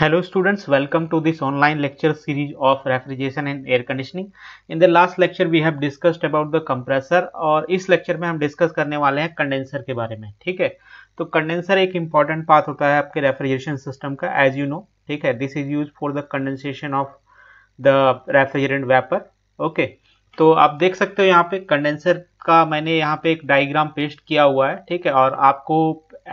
Hello students welcome to this online lecture series of refrigeration and air conditioning in the last lecture we have discussed about the compressor और इस lecture में हम discuss करने वाले हैं condenser के बारे में ठीक है तो कंडेंसर एक इंपॉर्टेंट पार्ट होता है आपके रेफ्रिजरेशन सिस्टम का एज यू नो ठीक है this is use for the condensation of the refrigerant vapour okay तो आप देख सकते हो यहाँ पे कंडेंसर का मैंने यहाँ पे एक डाइग्राम पेस्ट किया हुआ है ठीक है और आपको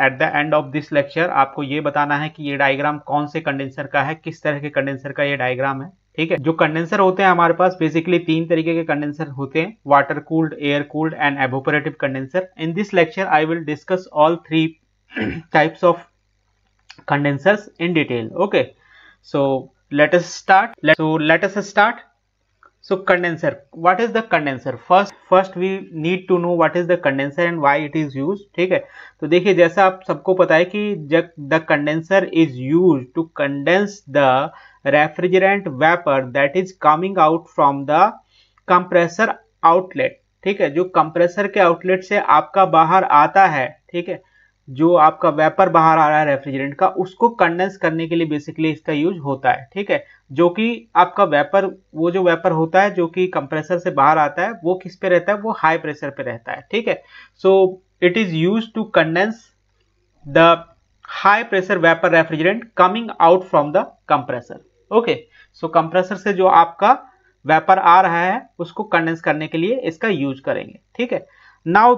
at the end of this lecture आपको ये बताना है कि ये डायग्राम कौन से कंडेंसर का है किस तरह के कंडेंसर का ये डायग्राम है ठीक है जो कंडेंसर होते हैं हमारे पास बेसिकली तीन तरीके के कंडेंसर होते हैं water cooled air cooled and evaporative condenser in this lecture I will discuss all three types of condenser in detail okay so let's start so let's start so condenser what is the condenser first first we need to know what is the condenser and why it is used ठीक है तो देखिए जैसा आप सबको पता है कि the condenser is used to condense the refrigerant vapor that is coming out from the compressor outlet ठीक है जो compressor के outlet से आपका बाहर आता है ठीक है जो आपका वेपर बाहर आ रहा है रेफ्रिजरेंट का उसको कंडेंस करने के लिए बेसिकली इसका यूज होता है ठीक है जो कि आपका वेपर वो जो वेपर होता है जो कि कंप्रेसर से बाहर आता है वो किस पे रहता है वो हाई प्रेशर पे रहता है ठीक है so it is use to condense the high pressure vapour refrigerant coming out from the compressor okay so compressor से जो आपका वेपर आ रहा है उसको कंडेंस करने के लिए इसका यूज करेंगे ठीक है now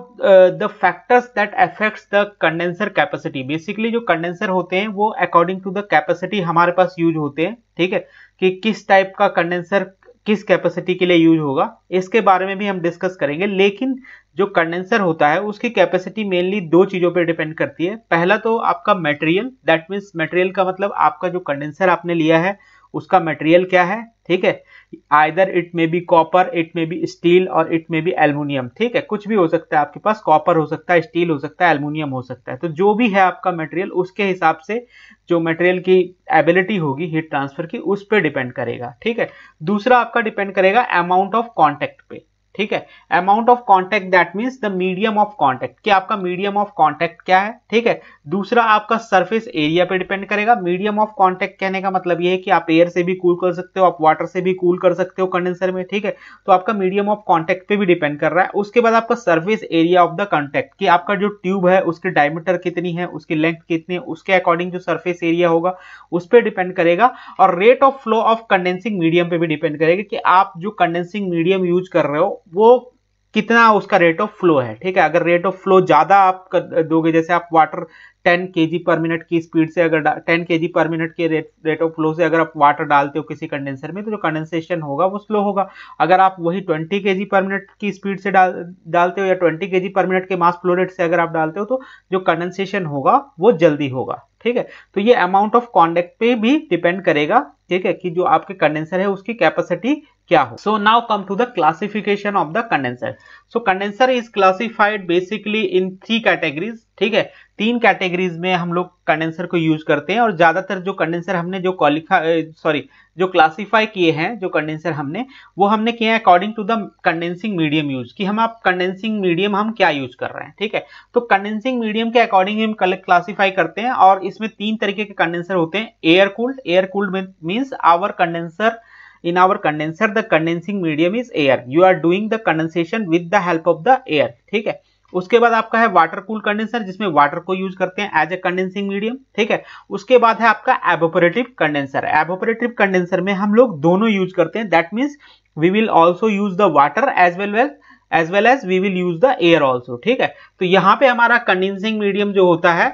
the factors that affects the condenser capacity basically जो कंडेंसर होते हैं वो अकॉर्डिंग टू द कैपेसिटी हमारे पास यूज होते हैं ठीक है कि किस टाइप का कंडेंसर किस कैपेसिटी के लिए यूज होगा इसके बारे में भी हम डिस्कस करेंगे लेकिन जो कंडेंसर होता है उसकी कैपेसिटी मेनली दो चीज़ों पे डिपेंड करती है पहला तो आपका मटेरियल दैट मीन्स मटेरियल का मतलब आपका जो कंडेंसर आपने लिया है उसका मटेरियल क्या है ठीक है either it may be copper it may be steel और इट मे बी एल्यूमिनियम ठीक है कुछ भी हो सकता है आपके पास कॉपर हो सकता है स्टील हो सकता है एल्यूमिनियम हो सकता है तो जो भी है आपका मटेरियल उसके हिसाब से जो मटेरियल की एबिलिटी होगी हीट ट्रांसफर की उस पर डिपेंड करेगा ठीक है दूसरा आपका डिपेंड करेगा अमाउंट ऑफ कॉन्टेक्ट पे ठीक है amount of contact that means the medium of contact कि आपका मीडियम ऑफ कॉन्टेक्ट क्या है ठीक है दूसरा आपका सर्फेस एरिया पे डिपेंड करेगा मीडियम ऑफ कॉन्टैक्ट कहने का मतलब ये है कि आप एयर से भी कूल कर सकते हो आप वाटर से भी कूल कर सकते हो कंडेंसर में ठीक है तो आपका मीडियम ऑफ कॉन्टैक्ट पे भी डिपेंड कर रहा है उसके बाद आपका surface area of the contact कि आपका जो ट्यूब है उसके डायमीटर कितनी है उसकी लेंथ कितनी है उसके अकॉर्डिंग जो सर्फेस एरिया होगा उस पर डिपेंड करेगा और rate of flow of condensing medium पे भी डिपेंड करेगा कि आप जो कंडेंसिंग मीडियम यूज कर रहे हो वो कितना उसका रेट ऑफ फ्लो है ठीक है अगर रेट ऑफ फ्लो ज़्यादा आप कर दोगे जैसे आप वाटर 10 के जी पर मिनट की स्पीड से अगर 10 के जी पर मिनट के रेट रेट ऑफ फ्लो से अगर आप वाटर डालते हो किसी कंडेंसर में तो जो कंडेंसेशन होगा वो स्लो होगा अगर आप वही 20 के जी पर मिनट की स्पीड से डाल डालते हो या 20 के जी पर मिनट के मास फ्लो रेट से अगर आप डालते हो तो जो कंडेंसेशन होगा वो जल्दी होगा ठीक है तो ये अमाउंट ऑफ कॉन्डेक्ट पे भी डिपेंड करेगा ठीक है कि जो आपके कंडेंसर है उसकी कैपेसिटी क्या हो so now come to the classification of the condenser so condenser is classified basically in three categories ठीक है तीन कैटेगरीज में हम लोग कंडेंसर को यूज करते हैं और ज्यादातर जो कंडेंसर हमने जो क्वालिफा सॉरी जो क्लासिफाई किए हैं जो कंडेंसर हमने वो हमने किए हैं according to the condensing medium use कि हम आप कंडेंसिंग मीडियम हम क्या यूज कर रहे हैं ठीक है तो कंडेंसिंग मीडियम के अकॉर्डिंग हम क्लासिफाई करते हैं और इसमें तीन तरीके के कंडेंसर होते हैं air cooled air cooled means our condenser in our condenser the condensing medium is air you are doing the condensation with the help of the air theek hai उसके बाद आपका है वाटर कूल कंडेंसर जिसमें water को use करते हैं as a condensing medium ठीक है उसके बाद है आपका एबोपरेटिव कंडेंसर एबोपरेटिव कंडेंसर में हम लोग दोनों यूज करते हैं that means we will also use the water as well well as well as we will use the air also ठीक है तो यहाँ पे हमारा कंडेंसिंग मीडियम जो होता है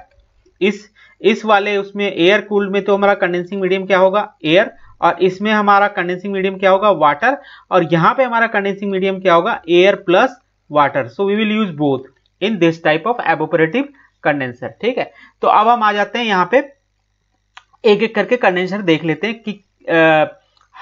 इस इस वाले उसमें एयर कूल में तो हमारा कंडेंसिंग मीडियम क्या होगा एयर और इसमें हमारा कंडेंसिंग मीडियम क्या होगा वाटर और यहाँ पे हमारा कंडेंसिंग मीडियम क्या होगा air plus water so we will use both in this type of evaporative condenser ठीक है तो अब हम आ जाते हैं यहाँ पे एक एक करके कंडेंसर देख लेते हैं कि आ,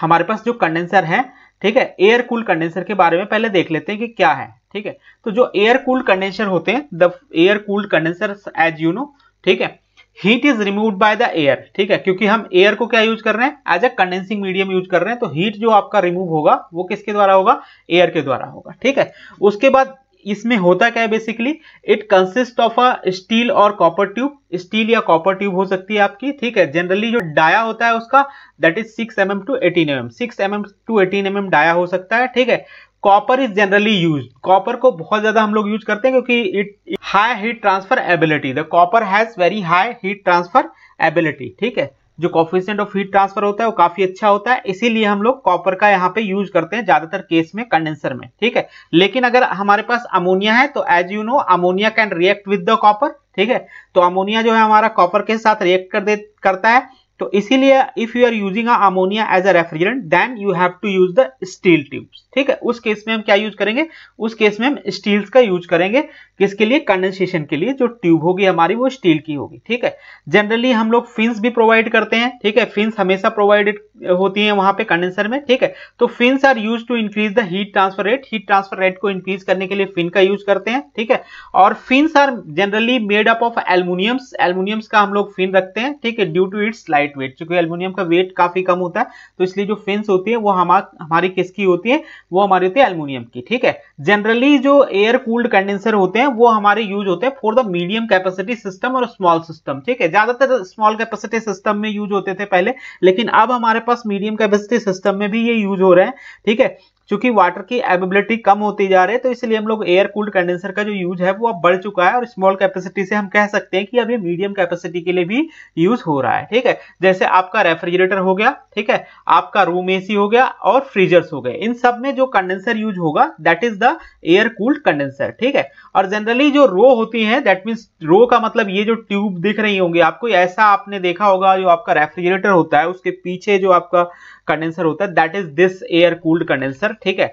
हमारे पास जो कंडेंसर है ठीक है एयर कूल कंडेंसर के बारे में पहले देख लेते हैं कि क्या है ठीक है तो जो एयर कूल्ड कंडेंसर होते हैं the air cooled condenser as you know ठीक है heat is remove by the air ठीक है क्योंकि हम एयर को क्या यूज कर रहे हैं as a condensing medium use कर रहे हैं तो हीट जो आपका रिमूव होगा वो किसके द्वारा होगा एयर के द्वारा होगा ठीक है उसके बाद इसमें होता क्या है basically it consist of a steel और कॉपर ट्यूब स्टील या कॉपर ट्यूब हो सकती है आपकी ठीक है जनरली जो डाया होता है उसका that is six M M to eighteen M M six M M to eighteen M M dia हो सकता है ठीक है copper is generally use copper को बहुत ज्यादा हम लोग यूज करते हैं क्योंकि it high heat transfer ability the copper has very high heat transfer ability ठीक है जो कॉफिशियंट ऑफ हीट ट्रांसफर होता है वो काफी अच्छा होता है इसीलिए हम लोग कॉपर का यहाँ पे यूज करते हैं ज्यादातर केस में कंडेंसर में ठीक है लेकिन अगर हमारे पास अमोनिया है तो as you know ammonia can react with the copper ठीक है तो अमोनिया जो है हमारा कॉपर के साथ रिएक्ट कर दे करता है तो इसीलिए if you are using ammonia as a refrigerant then you have to use the steel tubes ठीक है उस केस में हम क्या यूज करेंगे उस केस में हम स्टील्स का यूज करेंगे किसके लिए कंडेंसेशन के लिए जो ट्यूब होगी हमारी वो स्टील की होगी ठीक है जनरली हम लोग फिंस भी प्रोवाइड करते हैं ठीक है फिंस हमेशा प्रोवाइडेड होती है वहां पे कंडेंसर में ठीक है तो fins are use to increase the heat transfer rate heat transfer rate को इंक्रीज करने के लिए फिन का यूज करते हैं ठीक है और fins are generally made up of aluminiums aluminiums का हम लोग फिन रखते हैं ठीक है due to its light weight चूंकि एल्मोनियम का वेट काफी कम होता है तो इसलिए जो फिन्स होती है वो हमारी किसकी होती है वो हमारी होती है एल्मोनियम की ठीक है जनरली जो एयर कूल्ड कंडेंसर होते हैं वो हमारे यूज होते हैं for the medium capacity system और स्मॉल सिस्टम ठीक है ज्यादातर स्मॉल कैपेसिटी सिस्टम में यूज होते थे पहले लेकिन अब हमारे पास मीडियम कैपेसिटी सिस्टम में भी ये यूज हो रहे हैं ठीक है चूंकि वाटर की एबिलिटी कम होती जा रही है तो इसलिए हम लोग एयर कूल्ड कंडेंसर का जो यूज है वो अब बढ़ चुका है और स्मॉल कैपेसिटी से हम कह सकते हैं कि अब ये मीडियम कैपेसिटी के लिए भी यूज हो रहा है ठीक है जैसे आपका रेफ्रिजरेटर हो गया ठीक है आपका रूम ए हो गया और फ्रीजर्स हो गए इन सब में जो कंडेंसर यूज होगा that is the air cooled condenser ठीक है और जनरली जो रो होती है दैट मीन्स रो का मतलब ये जो ट्यूब दिख रही होंगी आपको ऐसा आपने देखा होगा जो आपका रेफ्रिजरेटर होता है उसके पीछे जो आपका कंडेंसर होता है that is this air cooled condenser ठीक है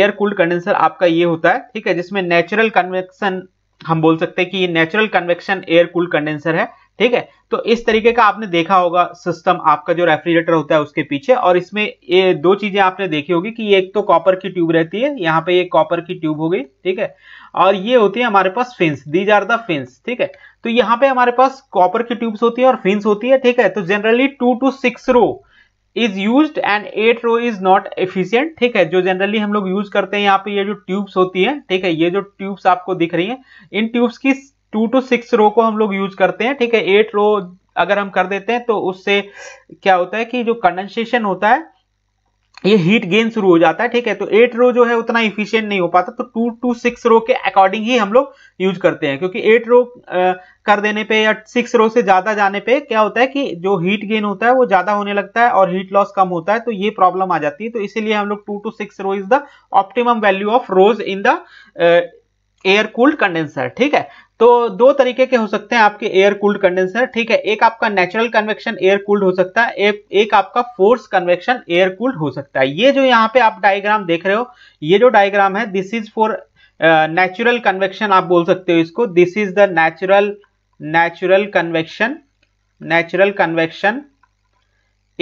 एयर कूल्ड कंडेंसर आपका ये होता है ठीक है जिसमें नेचुरल कन्वेक्शन हम बोल सकते हैं कि ये natural convection air cooled condenser है ठीक है तो इस तरीके का आपने देखा होगा सिस्टम आपका जो रेफ्रिजरेटर होता है उसके पीछे और इसमें ये दो चीजें आपने देखी होगी कि एक तो कॉपर की ट्यूब रहती है यहाँ पे ये कॉपर की ट्यूब हो गई ठीक है और ये होती है हमारे पास fins these are the fins ठीक है तो यहाँ पे हमारे पास कॉपर की ट्यूब्स होती है और फिंस होती है ठीक है तो generally two to six row is use and eight row is not efficient ठीक है जो जनरली हम लोग यूज करते हैं यहाँ पे ये जो ट्यूब्स होती है ठीक है ये जो ट्यूब्स आपको दिख रही है इन ट्यूब्स की टू टू सिक्स रो को हम लोग यूज करते हैं ठीक है एट रो अगर हम कर देते हैं तो उससे क्या होता है कि जो कंडेंसेशन होता है ये हीट गेन शुरू हो जाता है ठीक है तो एट रो जो है उतना इफिशियंट नहीं हो पाता तो टू टू सिक्स रो के अकॉर्डिंग ही हम लोग यूज करते हैं क्योंकि एट रो कर देने पे या सिक्स रो से ज्यादा जाने पे क्या होता है कि जो हीट गेन होता है वो ज्यादा होने लगता है और हीट लॉस कम होता है तो ये प्रॉब्लम आ जाती है तो इसीलिए हम लोग two to six row is the optimum value of rows in the air cooled condenser ठीक है तो दो तरीके के हो सकते हैं आपके एयर कूल्ड कंडेंसर ठीक है एक आपका नेचुरल कन्वेक्शन एयर कूल्ड हो सकता है एक, एक आपका फोर्स कन्वेक्शन एयर कूल्ड हो सकता है ये जो यहाँ पे आप डायग्राम देख रहे हो ये जो डायग्राम है this is for natural convection आप बोल सकते हो इसको this is the natural natural convection natural convection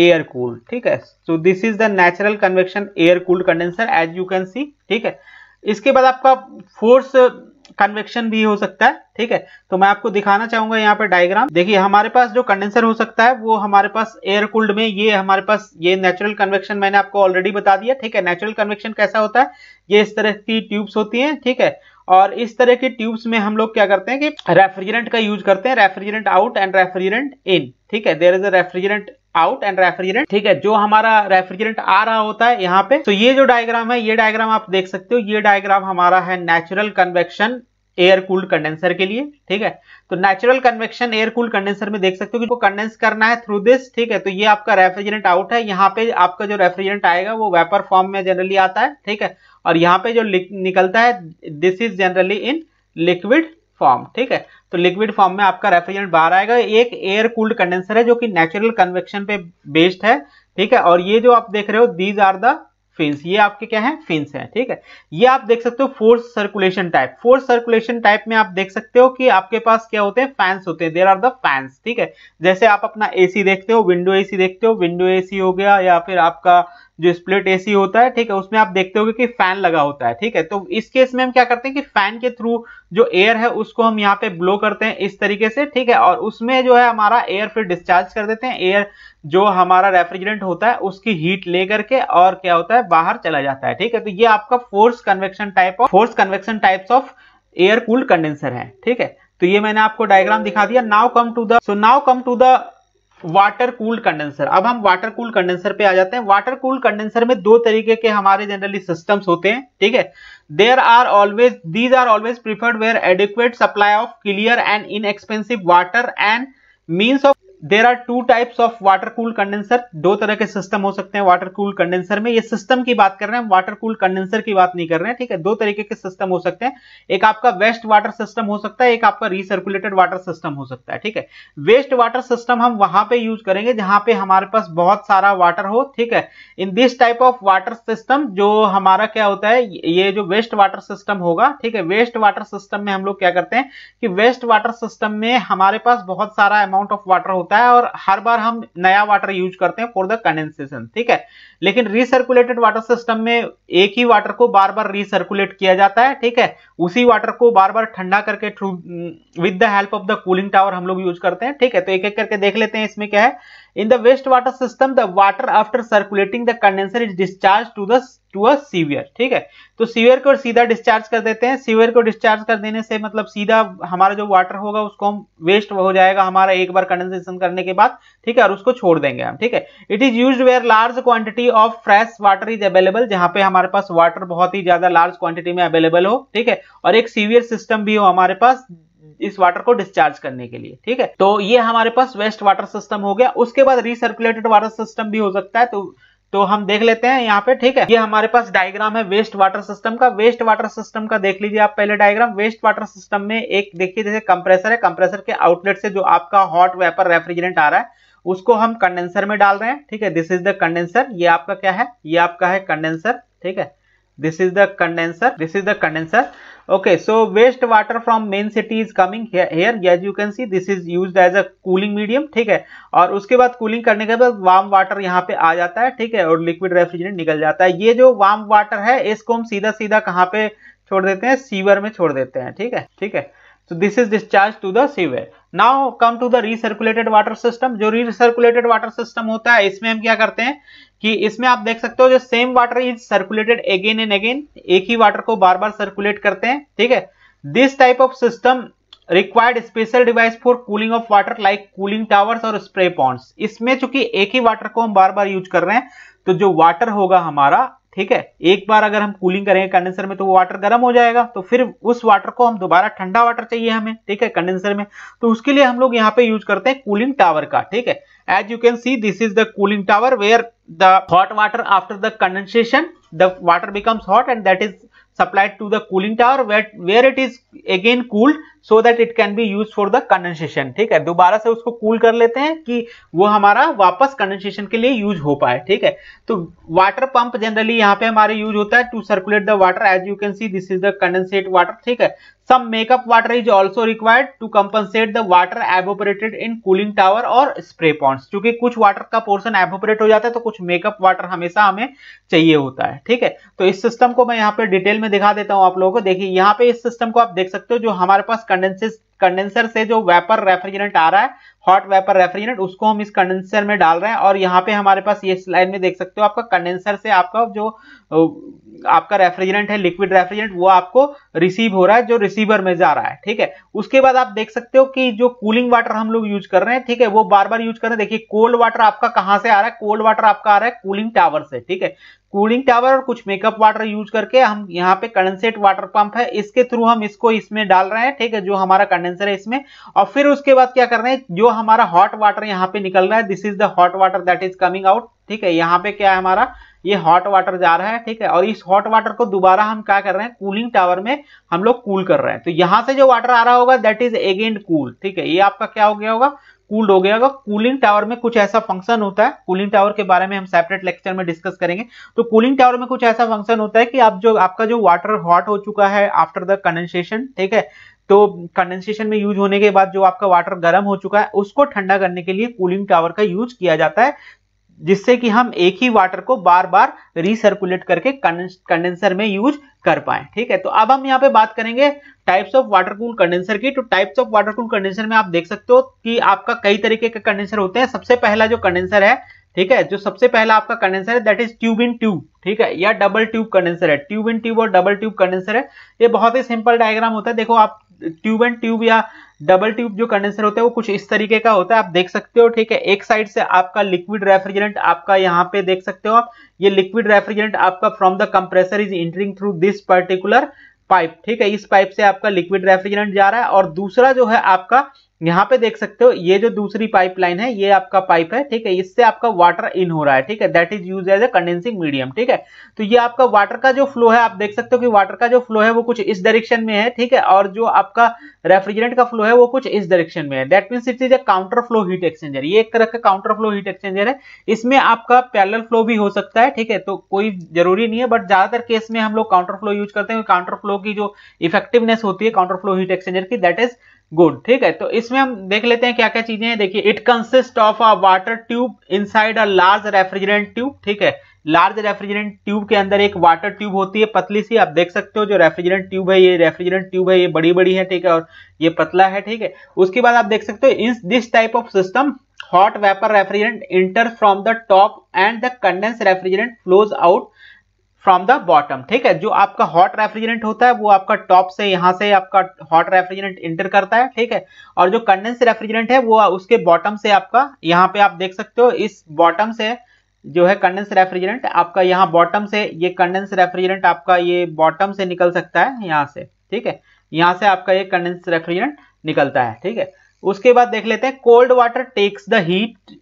air cooled ठीक है so this is the natural convection air cooled condenser as you can see ठीक है इसके बाद आपका फोर्स कन्वेक्शन भी हो सकता है ठीक है तो मैं आपको दिखाना चाहूंगा यहाँ पर डायग्राम देखिए हमारे पास जो कंडेंसर हो सकता है वो हमारे पास एयर कूल्ड में ये हमारे पास ये नेचुरल कन्वेक्शन मैंने आपको ऑलरेडी बता दिया ठीक है नेचुरल कन्वेक्शन कैसा होता है ये इस तरह की ट्यूब्स होती है ठीक है और इस तरह की ट्यूब्स में हम लोग क्या करते हैं कि रेफ्रिजरेंट का यूज करते हैं refrigerant out and refrigerant in ठीक है there is a refrigerant out and refrigerant ठीक है जो हमारा रेफ्रिजरेंट आ रहा होता है यहाँ पे तो ये जो डायग्राम है ये डायग्राम आप देख सकते हो ये डायग्राम हमारा है natural convection air cooled condenser के लिए ठीक है तो natural convection air cooled condenser में देख सकते हो कि कंडेंस करना है थ्रू दिस ठीक है तो ये आपका रेफ्रिजरेंट आउट है यहाँ पे आपका जो रेफ्रिजरेंट आएगा वो वेपर फॉर्म में जनरली आता है ठीक है और यहाँ पे जो निकलता है this is generally in liquid form ठीक है तो लिक्विड फॉर्म में आपका रेफ्रिजरेंट बाहर आएगा एक एयर कूल्ड कंडेंसर है जो कि नेचुरल कन्वेक्शन पे बेस्ड है ठीक है और ये जो आप देख रहे हो दीज आर द फिंस ये आपके क्या है फिंस है ठीक है ये आप देख सकते हो force circulation type force circulation type में आप देख सकते हो कि आपके पास क्या होते हैं फैंस होते हैं देर आर द फैंस ठीक है जैसे आप अपना एसी देखते हो विंडो एसी देखते हो विंडो एसी हो गया या फिर आपका जो स्प्लिट एसी होता है ठीक है उसमें आप देखते होंगे कि फैन लगा होता है ठीक है तो इस केस में हम क्या करते हैं कि फैन के थ्रू जो एयर है उसको हम यहाँ पे ब्लो करते हैं इस तरीके से ठीक है और उसमें जो है हमारा एयर फिर डिस्चार्ज कर देते हैं एयर जो हमारा रेफ्रिजरेंट होता है उसकी हीट ले करके और क्या होता है बाहर चला जाता है ठीक है तो ये आपका force convection type of force convection types of air cooled condenser है ठीक है तो ये मैंने आपको डायग्राम दिखा दिया now come to the so now come to the water cooled condenser अब हम वाटर कूल्ड कंडेंसर पे आ जाते हैं वाटर कूल्ड कंडेंसर में दो तरीके के हमारे जनरली सिस्टम्स होते हैं ठीक है there are always these are always preferred where adequate supply of clear and inexpensive water and means of there are two types of water cool condenser दो तरह के सिस्टम हो सकते हैं वाटर कूल कंडेंसर में ये सिस्टम की बात कर रहे हैं वाटर कूल कंडेंसर की बात नहीं कर रहे हैं ठीक है दो तरीके के सिस्टम हो सकते हैं एक आपका वेस्ट वाटर सिस्टम हो सकता है एक आपका रिसर्कुलेटेड वाटर सिस्टम हो सकता है ठीक है वेस्ट वाटर सिस्टम हम वहां पे यूज करेंगे जहां पे हमारे पास बहुत सारा वाटर हो ठीक है in this type of water system जो हमारा क्या होता है ये जो वेस्ट वाटर सिस्टम होगा ठीक है वेस्ट वाटर सिस्टम में हम लोग क्या करते हैं कि वेस्ट वाटर सिस्टम में हमारे पास बहुत सारा अमाउंट ऑफ वाटर होता होता है और हर बार हम नया वाटर यूज करते हैं फॉर द कंडेंसेशन ठीक है लेकिन रिसर्कुलेटेड वाटर सिस्टम में एक ही वाटर को बार बार रिसर्कुलेट किया जाता है ठीक है उसी वाटर को बार बार ठंडा करके through with the help of the cooling tower हम लोग यूज करते हैं ठीक है तो एक एक करके देख लेते हैं इसमें क्या है In the wastewater system, the water after circulating the condenser is discharged to the to a severe ठीक है तो सीवियर को सीधा डिस्चार्ज कर देते हैं सीवियर को डिस्चार्ज कर देने से मतलब सीधा हमारा जो वाटर होगा उसको हम वेस्ट हो जाएगा हमारा एक बार कंडेंसेशन करने के बाद ठीक है और उसको छोड़ देंगे हम ठीक है it is use where large quantity of fresh water is available जहां पे हमारे पास वाटर बहुत ही ज्यादा लार्ज क्वांटिटी में अवेलेबल हो ठीक है और एक सीवियर सिस्टम भी हो हमारे पास इस वाटर को डिस्चार्ज करने के लिए ठीक है तो ये हमारे पास वेस्ट वाटर सिस्टम हो गया उसके बाद रिसर्कुलेटेड वाटर सिस्टम भी हो सकता है तो तो हम देख लेते हैं यहाँ पे ठीक है ये हमारे पास डायग्राम है वेस्ट वाटर सिस्टम का वेस्ट वाटर सिस्टम का देख लीजिए आप पहले डायग्राम वेस्ट वाटर सिस्टम में एक देखिए जैसे कंप्रेसर है कंप्रेसर के आउटलेट से जो आपका हॉट वेपर रेफ्रिजरेंट आ रहा है उसको हम कंडेंसर में डाल रहे हैं ठीक है दिस इज द कंडेंसर ये आपका क्या है ये आपका है कंडेंसर ठीक है this is the condenser this is the condenser okay so waste water from main city is coming here here as you can see this is used as a cooling medium theek hai aur uske baad cooling karne ke baad warm water yahan pe aa jata hai theek hai aur liquid refrigerant nikal jata hai ye jo warm water hai isko hum seedha seedha kahan pe chhod dete hain sewer mein chhod dete hain theek hai theek hai so this is discharged to the sewer now come to the recirculated water system jo recirculated water system hota hai isme hum kya karte hain ki isme aap dekh sakte ho jo same water is circulated again and again ek hi water ko bar bar circulate karte hain theek hai this type of system required special device for cooling of water like cooling towers or spray ponds isme kyunki ek hi water ko hum bar bar use kar rahe hain तो जो water होगा हमारा ठीक है एक बार अगर हम cooling करेंगे कंडेंसर में तो वो वाटर गर्म हो जाएगा तो फिर उस वाटर को हम दोबारा ठंडा वाटर चाहिए हमें ठीक है कंडेंसर में तो उसके लिए हम लोग यहाँ पे यूज करते हैं कूलिंग टावर का ठीक है as you can see this is the cooling tower where the hot water after the condensation the water becomes hot and that is supplied to the cooling tower where where it is again cooled so that it can be used for the condensation ठीक है दोबारा से उसको cool कर लेते हैं कि वो हमारा वापस condensation के लिए यूज हो पाए ठीक है तो वाटर पंप जनरली यहाँ पे हमारे यूज होता है to circulate the water as you can see this is the condensate water ठीक है Some makeup water is also required to compensate the water evaporated in cooling tower और spray ponds. क्योंकि कुछ water का portion evaporate हो जाता है तो कुछ makeup water हमेशा हमें चाहिए होता है ठीक है तो इस सिस्टम को मैं यहाँ पे डिटेल में दिखा देता हूँ आप लोगों को देखिए यहाँ पे इस सिस्टम को आप देख सकते हो जो हमारे पास कंडेंसेस कंडेंसर से जो वेपर रेफ्रिजरेंट आ रहा है हॉट वेपर रेफ्रिजरेंट उसको हम इस कंडेंसर में डाल रहे हैं और यहाँ पे हमारे पास ये स्लाइड में देख सकते हो आपका कंडेंसर से आपका जो आपका रेफ्रिजरेंट है लिक्विड रेफ्रिजरेंट वो आपको रिसीव हो रहा है जो रिसीवर में जा रहा है ठीक है उसके बाद आप देख सकते हो कि जो कूलिंग वाटर हम लोग यूज कर रहे हैं ठीक है वो बार बार यूज कर रहे हैं देखिए कोल्ड वाटर आपका कहाँ से आ रहा है कोल्ड वाटर आपका आ रहा है कूलिंग टावर से ठीक है कूलिंग टावर और कुछ मेकअप वाटर यूज करके हम यहाँ पे कंडेंसेट वाटर पंप है इसके थ्रू हम इसको इसमें डाल रहे हैं ठीक है जो हमारा कंडेंसर है इसमें और फिर उसके बाद क्या कर रहे हैं जो हमारा हॉट वाटर यहाँ पे निकल रहा है this is the hot water that is coming out ठीक है यहाँ पे क्या है हमारा ये हॉट वाटर जा रहा है ठीक है और इस हॉट वाटर को दोबारा हम क्या कर रहे हैं कूलिंग टावर में हम लोग कूल cool कर रहे हैं तो यहाँ से जो वाटर आ रहा होगा दैट इज अगेन कूल ठीक है ये आपका क्या हो गया होगा कूल्ड हो गया होगा कूलिंग टावर में कुछ ऐसा फंक्शन होता है कूलिंग टावर के बारे में हम सेपरेट लेक्चर में डिस्कस करेंगे तो कूलिंग टावर में कुछ ऐसा फंक्शन होता है कि आप जो आपका जो वाटर हॉट हो चुका है आफ्टर द कंडेंसेशन ठीक है तो कंडेंसेशन में यूज होने के बाद जो आपका वाटर गर्म हो चुका है उसको ठंडा करने के लिए कूलिंग टावर का यूज किया जाता है जिससे कि हम एक ही वाटर को बार बार रिसर्कुलेट करके कंडेंसर में यूज कर पाए ठीक है तो अब हम यहाँ पे बात करेंगे types of water cool condenser की तो types of water cool condenser में आप देख सकते हो कि आपका कई तरीके के कंडेंसर होते हैं सबसे पहला जो कंडेंसर है ठीक है जो सबसे पहला आपका कंडेंसर है that is tube in tube ठीक है या डबल ट्यूब कंडेंसर है ट्यूब इन ट्यूब और डबल ट्यूब कंडेंसर है ये बहुत ही सिंपल डायग्राम होता है देखो आप ट्यूब एंड ट्यूब या डबल ट्यूब जो कंडेंसर होता है वो कुछ इस तरीके का होता है आप देख सकते हो ठीक है एक साइड से आपका लिक्विड रेफ्रिजरेंट आपका यहाँ पे देख सकते हो आप ये लिक्विड रेफ्रिजरेंट आपका from the compressor is entering through this particular pipe ठीक है इस पाइप से आपका लिक्विड रेफ्रिजरेंट जा रहा है और दूसरा जो है आपका यहाँ पे देख सकते हो ये जो दूसरी पाइपलाइन है ये आपका पाइप है ठीक है इससे आपका वाटर इन हो रहा है ठीक है that is use as a condensing medium ठीक है तो ये आपका वाटर का जो फ्लो है आप देख सकते हो कि वाटर का जो फ्लो है वो कुछ इस डायरेक्शन में है ठीक है और जो आपका रेफ्रिजरेंट का फ्लो है वो कुछ इस डायरेक्शन में है that means it is a counter flow heat exchanger ये एक तरह का काउंटर फ्लो हीट एक्सचेंजर है इसमें आपका पैरल फ्लो भी हो सकता है ठीक है तो कोई जरूरी नहीं है बट ज्यादातर केस में हम लोग काउंटर फ्लो यूज करते हैं काउंटर फ्लो की जो इफेक्टिवनेस होती है काउंटर फ्लो हीट एक्सचेंजर की दैट इज गुड ठीक है तो इसमें हम देख लेते हैं क्या क्या चीजें हैं देखिए it consist of a water tube inside a large refrigerant tube ठीक है लार्ज रेफ्रिजरेंट ट्यूब के अंदर एक वाटर ट्यूब होती है पतली सी आप देख सकते हो जो रेफ्रिजरेंट ट्यूब है ये रेफ्रिजरेंट ट्यूब है ये बड़ी बड़ी है ठीक है और ये पतला है ठीक है उसके बाद आप देख सकते हो in this type of system hot vapour refrigerant enter from the top and the condense refrigerant flows out from the bottom ठीक है जो आपका हॉट रेफ्रिजरेंट होता है वो आपका टॉप से यहां से आपका हॉट रेफ्रिजरेंट इंटर करता है ठीक है और जो कंडेंस रेफ्रिजरेंट है वो उसके बॉटम से आपका यहाँ पे आप देख सकते हो इस बॉटम से जो है कंडेंस रेफ्रिजरेंट आपका यहाँ बॉटम से ये कंडेंस रेफ्रिजरेंट आपका ये बॉटम से निकल सकता है यहाँ से ठीक है यहाँ से आपका ये कंडेंस रेफ्रिजरेंट निकलता है ठीक है उसके बाद देख लेते हैं cold water takes the heat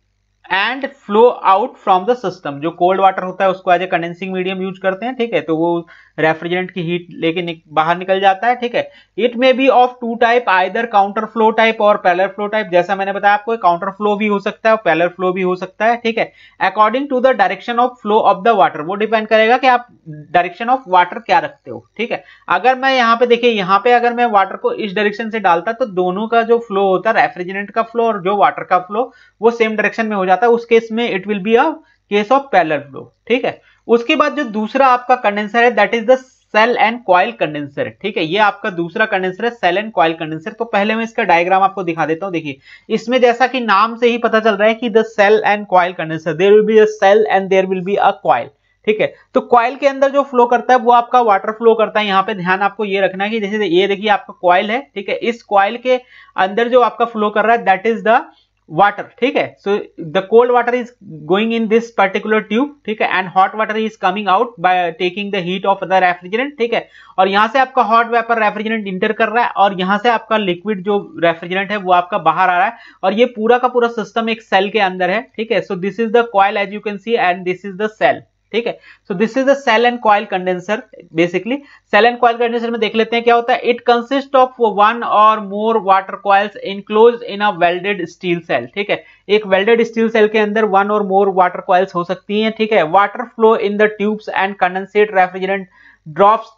and flow out from the system जो कोल्ड वाटर होता है उसको as a condensing medium use करते हैं ठीक है तो वो रेफ्रिजरेंट की हीट लेके निक, बाहर निकल जाता है ठीक है it may be of two type either counter flow type और पैलर फ्लो टाइप जैसा मैंने बताया आपको काउंटर फ्लो भी हो सकता है पैलर फ्लो भी हो सकता है ठीक है according to the direction of flow of the water वो डिपेंड करेगा कि आप डायरेक्शन ऑफ वाटर क्या रखते हो ठीक है अगर मैं यहाँ पे देखिए यहाँ पे अगर मैं वाटर को इस डायरेक्शन से डालता तो दोनों का जो फ्लो होता है रेफ्रिजरेंट का फ्लो और जो वाटर का फ्लो वो सेम डायरेक्शन में हो जाता है उस केस में it will be a case of parallel flow ठीक है उसके बाद जो दूसरा आपका कंडेंसर है that is the shell and coil condenser ठीक है ये आपका दूसरा कंडेंसर है सेल एंड क्वाइल कंडेंसर तो पहले मैं इसका डायग्राम आपको दिखा देता हूं देखिए इसमें जैसा कि नाम से ही पता चल रहा है कि the shell and coil condenser there will be a shell and there will be a coil ठीक है तो क्वाइल के अंदर जो फ्लो करता है वो आपका वाटर फ्लो करता है यहाँ पे ध्यान आपको ये रखना है कि जैसे ये देखिए आपका क्वाइल है ठीक है इस क्वाइल के अंदर जो आपका फ्लो कर रहा है दैट इज द वाटर ठीक है so the cold water is going in this particular tube ठीक है and hot water is coming out by taking the heat of the refrigerant ठीक है और यहां से आपका हॉट वेपर रेफ्रिजरेंट इंटर कर रहा है और यहां से आपका लिक्विड जो रेफ्रिजरेंट है वो आपका बाहर आ रहा है और ये पूरा का पूरा सिस्टम एक सेल के अंदर है ठीक है so this is the coil as you can see and this is the shell ठीक है so this is the shell and coil condenser basically shell and coil condenser में देख लेते हैं क्या होता है it consist of one or more water coils enclose in a welded steel shell ठीक है एक वेल्डेड स्टील सेल के अंदर one or more water coils हो सकती हैं ठीक है water flow in the tubes and condensate refrigerant drops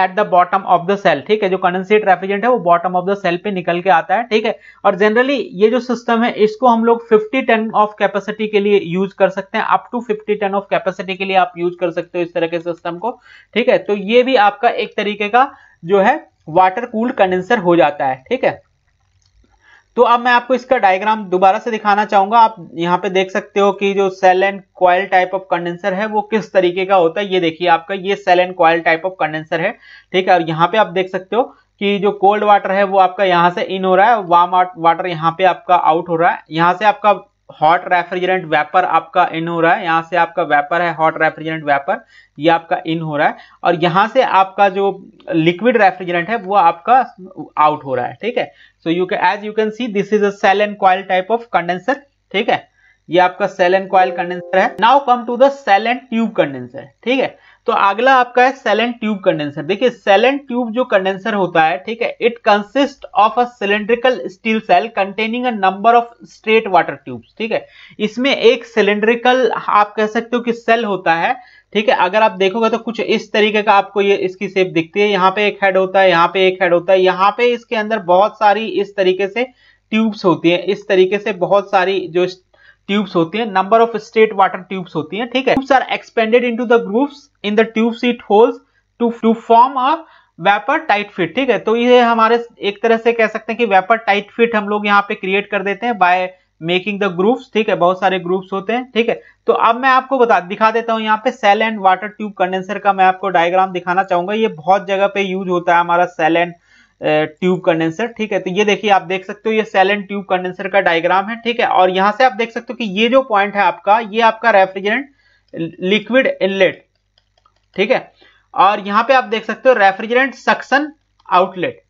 at the bottom of the shell ठीक है जो कंडेंसेट रेफ्रिजरेंट है वो बॉटम ऑफ द सेल पे निकल के आता है ठीक है और जनरली ये जो सिस्टम है इसको हम लोग 50 टन ऑफ कैपेसिटी के लिए यूज कर सकते हैं up to 50 ton of capacity के लिए आप यूज कर सकते हो इस तरह के सिस्टम को ठीक है तो ये भी आपका एक तरीके का जो है वाटर कूल्ड कंडेंसर हो जाता है ठीक है तो अब मैं आपको इसका डायग्राम दोबारा से दिखाना चाहूंगा आप यहाँ पे देख सकते हो कि जो shell and coil type of condenser है वो किस तरीके का होता है ये देखिए आपका ये shell and coil type of condenser है ठीक है और यहाँ पे आप देख सकते हो कि जो कोल्ड वाटर है वो आपका यहाँ से इन हो रहा है वार्म वाटर यहाँ पे आपका आउट हो रहा है यहाँ से आपका हॉट रेफ्रिजरेंट वेपर आपका इन हो रहा है यहाँ से आपका वेपर है हॉट रेफ्रिजरेंट वेपर ये आपका इन हो रहा है और यहाँ से आपका जो लिक्विड रेफ्रिजरेंट है वो आपका आउट हो रहा है ठीक है so you can as you can see this is a shell and coil type of condenser ठीक है ये आपका सेल एंड क्वाइल कंडेंसर है now come to the shell and tube condenser ठीक है तो अगला आपका है सेलेंट ट्यूब कंडेंसर देखिए सेलेंट ट्यूब जो कंडेंसर होता है ठीक है it consist of a cylindrical steel shell containing a number of straight water tubes ठीक है इसमें एक सिलेंड्रिकल आप कह सकते हो कि सेल होता है ठीक है अगर आप देखोगे तो कुछ इस तरीके का आपको ये इसकी सेप दिखती है यहाँ पे एक हेड होता है यहाँ पे एक हेड होता है यहाँ पे इसके अंदर बहुत सारी इस तरीके से ट्यूब्स होती है इस तरीके से बहुत सारी जो ट्यूब्स होती है number of straight water tubes होती है ठीक है tubes are expanded into the groups in the tube sheet holes to to form a vapour tight fit ठीक है तो ये हमारे एक तरह से कह सकते हैं कि वेपर टाइट फिट हम लोग यहाँ पे क्रिएट कर देते हैं बाय मेकिंग द ग्रुप ठीक है बहुत सारे ग्रुप्स होते हैं ठीक है तो अब मैं आपको बता दिखा देता हूँ यहाँ पे shell and water tube condenser का मैं आपको डायग्राम दिखाना चाहूंगा ये बहुत जगह पे यूज होता है हमारा सेल एंड ट्यूब कंडेंसर ठीक है तो ये देखिए आप देख सकते हो ये सेलन ट्यूब कंडेंसर का डायग्राम है ठीक है और यहां से आप देख सकते हो कि ये जो पॉइंट है आपका ये आपका रेफ्रिजरेंट लिक्विड इनलेट ठीक है और यहां पे आप देख सकते हो रेफ्रिजरेंट सक्शन आउटलेट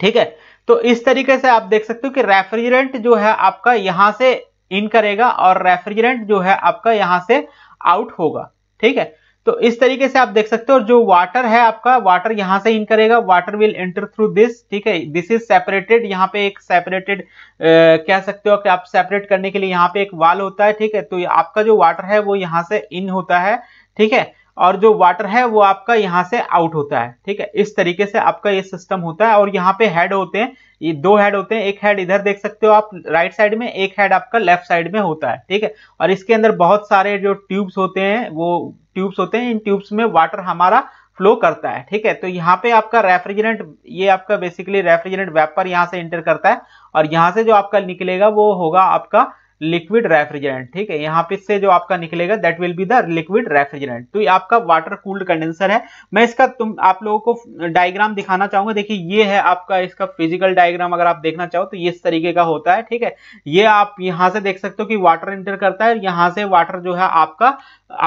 ठीक है तो इस तरीके से आप देख सकते हो कि रेफ्रिजरेंट जो है आपका यहां से इन करेगा और रेफ्रिजरेंट जो है आपका यहां से आउट होगा ठीक है तो इस तरीके से आप देख सकते हो और जो वाटर है आपका वाटर यहां से इन करेगा water will enter through this ठीक है दिस इज सेपरेटेड यहाँ पे एक सेपरेटेड कह सकते हो कि आप सेपरेट करने के लिए यहाँ पे एक वाल होता है ठीक है तो आपका जो वाटर है वो यहां से इन होता है ठीक है और जो वाटर है वो आपका यहाँ से आउट होता है ठीक है इस तरीके से आपका ये सिस्टम होता है और यहाँ पे हेड होते हैं ये दो हेड होते हैं एक हेड इधर देख सकते हो आप राइट साइड में एक हेड आपका लेफ्ट साइड में होता है ठीक है और इसके अंदर बहुत सारे जो ट्यूब्स होते हैं वो ट्यूब्स होते हैं इन ट्यूब्स में वाटर हमारा फ्लो करता है ठीक है तो यहाँ पे आपका रेफ्रिजरेंट ये आपका बेसिकली रेफ्रिजरेंट वेपर यहाँ से इंटर करता है और यहाँ से जो आपका निकलेगा वो होगा आपका लिक्विड रेफ्रिजरेंट ठीक है यहाँ पे से जो आपका निकलेगा that will be the liquid refrigerant तो ये आपका वाटर कूल्ड कंडेंसर है मैं इसका तुम आप लोगों को डायग्राम दिखाना चाहूंगा देखिए ये है आपका इसका फिजिकल डायग्राम अगर आप देखना चाहो तो ये इस तरीके का होता है ठीक है ये आप यहां से देख सकते हो कि वाटर इंटर करता है यहां से वाटर जो है आपका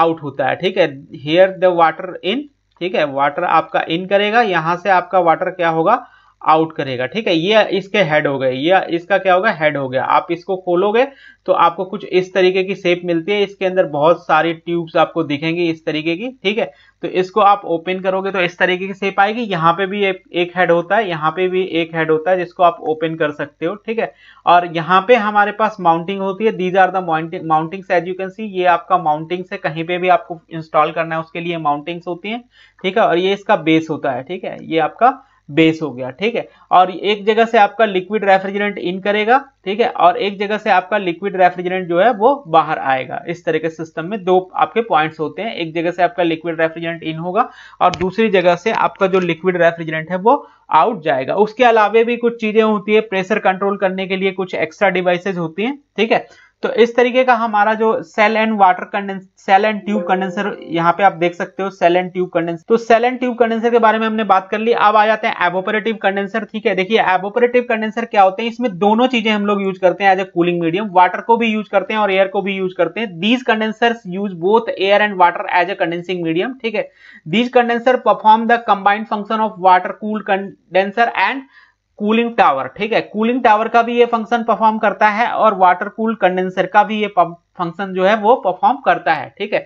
आउट होता है ठीक है हेयर द वाटर इन ठीक है वाटर आपका इन करेगा यहां से आपका वाटर क्या होगा आउट करेगा ठीक है ये इसके हेड हो गए ये इसका क्या होगा हेड हो गया आप इसको खोलोगे तो आपको कुछ इस तरीके की शेप मिलती है इसके अंदर बहुत सारी ट्यूब्स आपको दिखेंगी इस तरीके की ठीक है तो इसको आप ओपन करोगे तो इस तरीके की शेप आएगी यहाँ पे भी एक, एक हेड होता है यहाँ पे भी एक हेड होता है जिसको आप ओपन कर सकते हो ठीक है और यहाँ पे हमारे पास माउंटिंग होती है these are the mounting mountings as you can see ये आपका माउंटिंग्स है कहीं पे भी आपको इंस्टॉल करना है उसके लिए माउंटिंग्स होती है ठीक है और ये इसका बेस होता है ठीक है ये आपका बेस हो गया ठीक है और एक जगह से आपका लिक्विड रेफ्रिजरेंट इन करेगा ठीक है और एक जगह से आपका लिक्विड रेफ्रिजरेंट जो है वो बाहर आएगा इस तरह के सिस्टम में दो आपके पॉइंट्स होते हैं एक जगह से आपका लिक्विड रेफ्रिजरेंट इन होगा और दूसरी जगह से आपका जो लिक्विड रेफ्रिजरेंट है वो आउट जाएगा उसके अलावा भी कुछ चीजें होती है प्रेशर कंट्रोल करने के लिए कुछ एक्स्ट्रा डिवाइसेज होती है ठीक है तो इस तरीके का हमारा जो shell and water condense shell and tube condenser यहाँ पे आप देख सकते हो सेल एंड ट्यूब कंडेंसर तो सेल एंड ट्यूब कंडेंसर के बारे में हमने बात कर ली अब आ जाते हैं एबोपरेटिव कंडेंसर ठीक है देखिए एबोपरेटिव कंडेंसर क्या होते हैं इसमें दोनों चीजें हम लोग यूज करते हैं as a cooling medium water को भी यूज करते हैं और एयर को भी यूज करते हैं these condenser use both air and water as a condensing medium ठीक है these condenser perform the combined function of water cool condenser and cooling tower ठीक है कूलिंग टावर का भी ये फंक्शन परफॉर्म करता है और वाटर कूल कंडेंसर का भी ये फंक्शन जो है वो परफॉर्म करता है ठीक है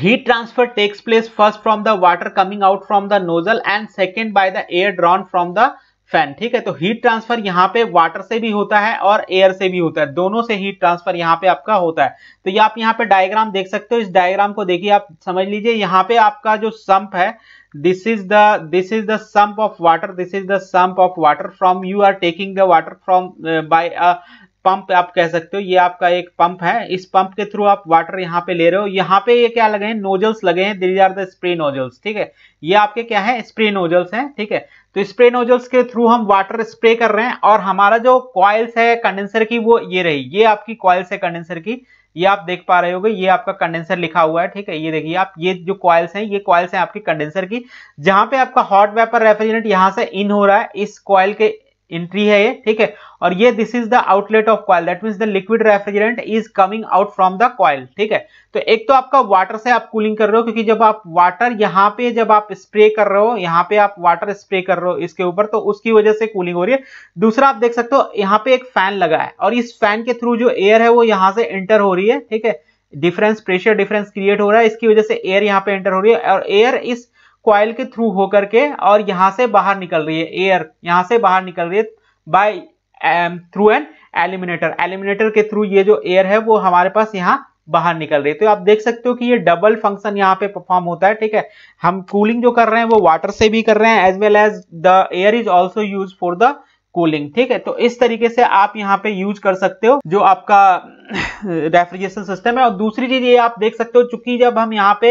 heat transfer takes place first from the water coming out from the nozzle and second by the air drawn from the fan ठीक है तो हीट ट्रांसफर यहाँ पे वाटर से भी होता है और एयर से भी होता है दोनों से हीट ट्रांसफर यहाँ पे आपका होता है तो ये आप यहाँ पे डायग्राम देख सकते हो इस डायग्राम को देखिए आप समझ लीजिए यहाँ पे आपका जो संप है this is the this is the sump of water this is the sump of water from you are taking the water from by pump आप कह सकते हो ये आपका एक पंप है इस पंप के थ्रू आप वाटर यहाँ पे ले रहे हो यहाँ पे ये क्या लगे हैं नोजल्स लगे हैं these are the spray nozzles ठीक है ये आपके क्या है स्प्रे नोजल्स हैं ठीक है तो स्प्रे नोजल्स के थ्रू हम वाटर स्प्रे कर रहे हैं और हमारा जो कॉयल्स है कंडेंसर की वो ये रही ये आपकी कॉयल्स है कंडेंसर की ये आप देख पा रहे होगे ये आपका कंडेंसर लिखा हुआ है ठीक है ये देखिए आप ये जो कॉयल्स हैं ये कॉयल्स हैं आपकी कंडेंसर की जहां पे आपका हॉट वेपर रेफ्रिजरेंट यहां से इन हो रहा है इस कॉयल के एंट्री है ये ठीक है और ये this is the outlet of coil that mean the liquid refrigerant is coming out from the coil ठीक है तो एक तो आपका वाटर से आप कूलिंग कर रहे हो क्योंकि जब आप वाटर यहाँ पे जब आप स्प्रे कर रहे हो यहाँ पे आप वाटर स्प्रे कर रहे हो इसके ऊपर तो उसकी वजह से कूलिंग हो रही है दूसरा आप देख सकते हो यहाँ पे एक फैन लगा है और इस फैन के थ्रू जो एयर है वो यहाँ से एंटर हो रही है ठीक है डिफरेंस प्रेशर डिफरेंस क्रिएट हो रहा है इसकी वजह से एयर यहाँ पे एंटर हो रही है और एयर इस क्वाइल के थ्रू होकर के और यहां से बाहर निकल रही है एयर यहां से बाहर निकल रही है by through an eliminator eliminator के थ्रू ये जो एयर है वो हमारे पास यहाँ बाहर निकल रही है तो आप देख सकते हो कि ये डबल फंक्शन यहाँ पे परफॉर्म होता है ठीक है हम कूलिंग जो कर रहे हैं वो वाटर से भी कर रहे हैं as well as the air is also use for the cooling ठीक है तो इस तरीके से आप यहाँ पे यूज कर सकते हो जो आपका रेफ्रिजरेशन सिस्टम है और दूसरी चीज ये आप देख सकते हो चूंकि जब हम यहाँ पे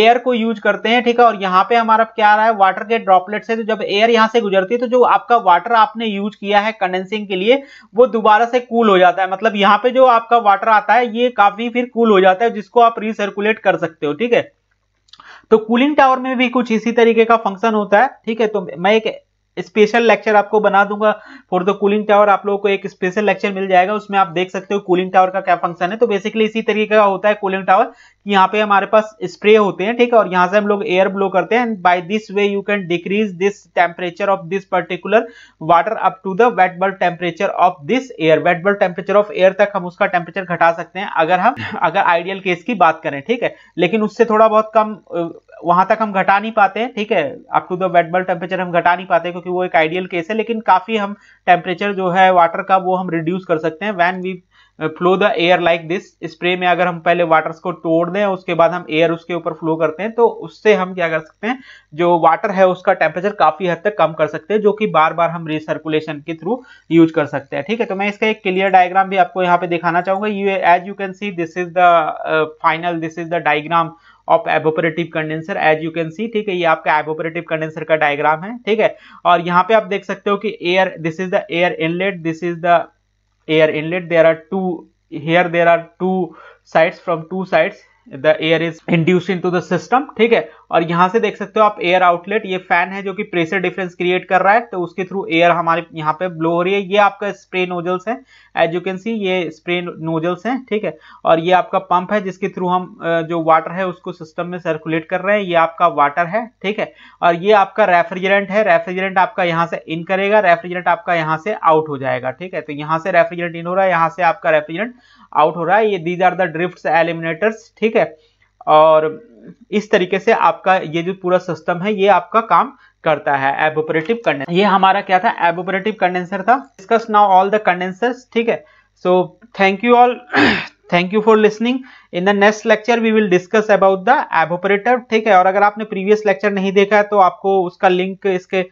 एयर को यूज करते हैं ठीक है और यहाँ पे हमारा क्या आ रहा है वाटर के ड्रॉपलेट से तो जब एयर यहाँ से गुजरती है तो जो आपका वाटर आपने यूज किया है कंडेंसिंग के लिए वो दोबारा से कूल हो जाता है मतलब यहाँ पे जो आपका वाटर आता है ये काफी फिर कूल हो जाता है जिसको आप रिसर्कुलेट कर सकते हो ठीक है तो कूलिंग टावर में भी कुछ इसी तरीके का फंक्शन होता है ठीक है तो मैं एक स्पेशल लेक्चर आपको बना दूंगा फॉर द कूलिंग टावर आप लोगों को एक स्पेशल लेक्चर मिल जाएगा उसमें आप देख सकते हो कूलिंग टावर का क्या फंक्शन है तो बेसिकली इसी तरीके का होता है कूलिंग टावर कि यहाँ पे हमारे पास स्प्रे होते हैं ठीक है और यहाँ से हम लोग एयर ब्लो करते हैं by this way you can decrease this temperature of this particular water up to the wet bulb temperature of this air wet bulb temperature of air तक हम उसका टेम्परेचर घटा सकते हैं अगर हम अगर आइडियल केस की बात करें ठीक है लेकिन उससे थोड़ा बहुत कम वहां तक हम घटा नहीं पाते हैं ठीक है up to the wet bulb temperature हम घटा नहीं पाते क्योंकि वो एक आइडियल केस है लेकिन काफी हम टेम्परेचर जो है वाटर का वो हम रिड्यूस कर सकते हैं when we flow the air like this spray में अगर हम पहले वाटर्स को तोड़ दें उसके बाद हम एयर उसके ऊपर फ्लो करते हैं तो उससे हम क्या कर सकते हैं जो वाटर है उसका टेम्परेचर काफी हद तक कम कर सकते हैं जो कि बार बार हम रिसर्कुलेशन के थ्रू यूज कर सकते हैं ठीक है तो मैं इसका एक क्लियर डायग्राम भी आपको यहाँ पे दिखाना चाहूंगा you as you can see this is the final this is the diagram of evaporative condenser as you can see ठीक है ये आपका एबोपरेटिव कंडेंसर का डायग्राम है ठीक है और यहाँ पे आप देख सकते हो कि air this is the air inlet this is the air inlet there are two here there are two sides from two sides the air is induce into the system ठीक है और यहाँ से देख सकते हो आप एयर आउटलेट ये फैन है जो कि प्रेशर डिफरेंस क्रिएट कर रहा है तो उसके थ्रू एयर हमारे यहाँ पे ब्लो हो रही है ये आपका स्प्रे नोजल्स है एज यू कैन सी ये स्प्रे नोजल्स हैं ठीक है और ये आपका पंप है जिसके थ्रू हम जो वाटर है उसको सिस्टम में सर्कुलेट कर रहे हैं ये आपका वाटर है ठीक है और ये आपका रेफ्रिजरेंट है रेफ्रिजरेंट आपका यहाँ से इन करेगा रेफ्रिजरेंट आपका यहाँ से आउट हो जाएगा ठीक है तो यहाँ से रेफ्रिजरेंट इन हो रहा है यहाँ से आपका रेफ्रिजरेंट आउट हो रहा है ये these are the drift eliminators ठीक है और इस तरीके से आपका ये जो पूरा सिस्टम है ये आपका काम करता है एबोपरेटिव कंडेंसर ये हमारा क्या था एबोपरेटिव कंडेंसर था discuss now all the condensers ठीक है so thank you all thank you for listening in the next lecture we will discuss about the evaporator ठीक है और अगर आपने प्रीवियस लेक्चर नहीं देखा है तो आपको उसका लिंक इसके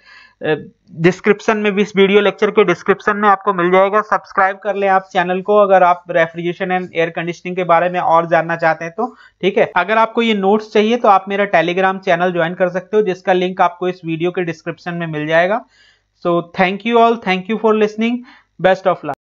डिस्क्रिप्शन में भी इस वीडियो लेक्चर के डिस्क्रिप्शन में आपको मिल जाएगा सब्सक्राइब कर लें आप चैनल को अगर आप रेफ्रिजरेशन एंड एयर कंडीशनिंग के बारे में और जानना चाहते हैं तो ठीक है अगर आपको ये नोट्स चाहिए तो आप मेरा टेलीग्राम चैनल ज्वाइन कर सकते हो जिसका लिंक आपको इस वीडियो के डिस्क्रिप्शन में मिल जाएगा so thank you all thank you for listening best of luck